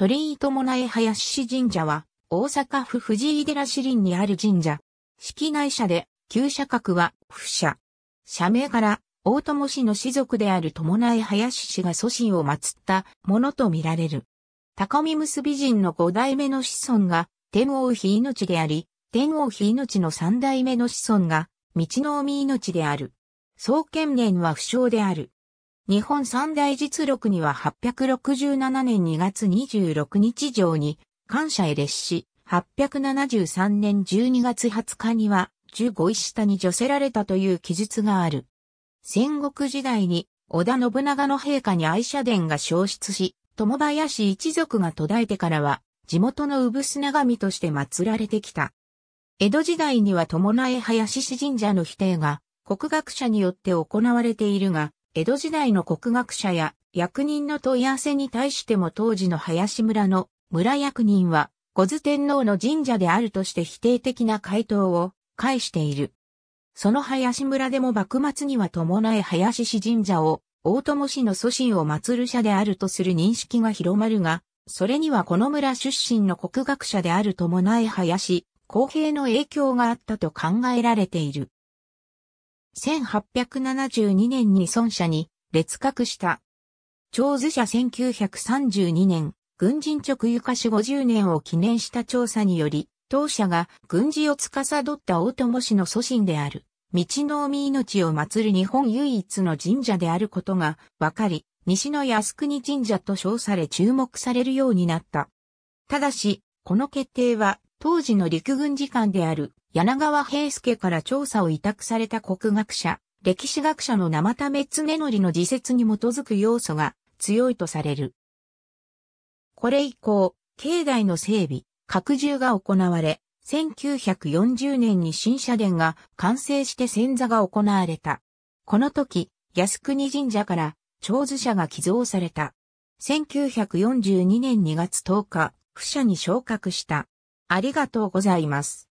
鳥居伴い林市神社は、大阪府藤井寺市林にある神社。式内社で、旧社格は、不社。社名から、大友氏の氏族である伴い林氏が祖神を祀ったものとみられる。高見結び人の五代目の子孫が、天王妃命であり、天王妃命の三代目の子孫が、道の海命である。創建年は不詳である。日本三大実録には867年2月26日上に、感謝へ列し、873年12月20日には、15石下に除せられたという記述がある。戦国時代に、織田信長の陛下に愛車殿が消失し、友林一族が途絶えてからは、地元の産砂神として祀られてきた。江戸時代には友苗林氏神社の否定が、国学者によって行われているが、江戸時代の国学者や役人の問い合わせに対しても当時の林村の村役人は、小津天皇の神社であるとして否定的な回答を返している。その林村でも幕末には伴え林氏神社を大友氏の祖神を祀る社であるとする認識が広まるが、それにはこの村出身の国学者である伴え林、公平の影響があったと考えられている。1872年に孫社に列格した。長寿社1932年、軍人直輸化史50年を記念した調査により、当社が軍事を司った大友氏の祖神である、道の海命を祀る日本唯一の神社であることが分かり、西の靖国神社と称され注目されるようになった。ただし、この決定は当時の陸軍次官である柳川平介から調査を委託された国学者、歴史学者の生田目常則の自説に基づく要素が強いとされる。これ以降、境内の整備、拡充が行われ、1940年に新社殿が完成して戦座が行われた。この時、靖国神社から、長寿社が寄贈された。1942年2月10日、府社に昇格した。ありがとうございます。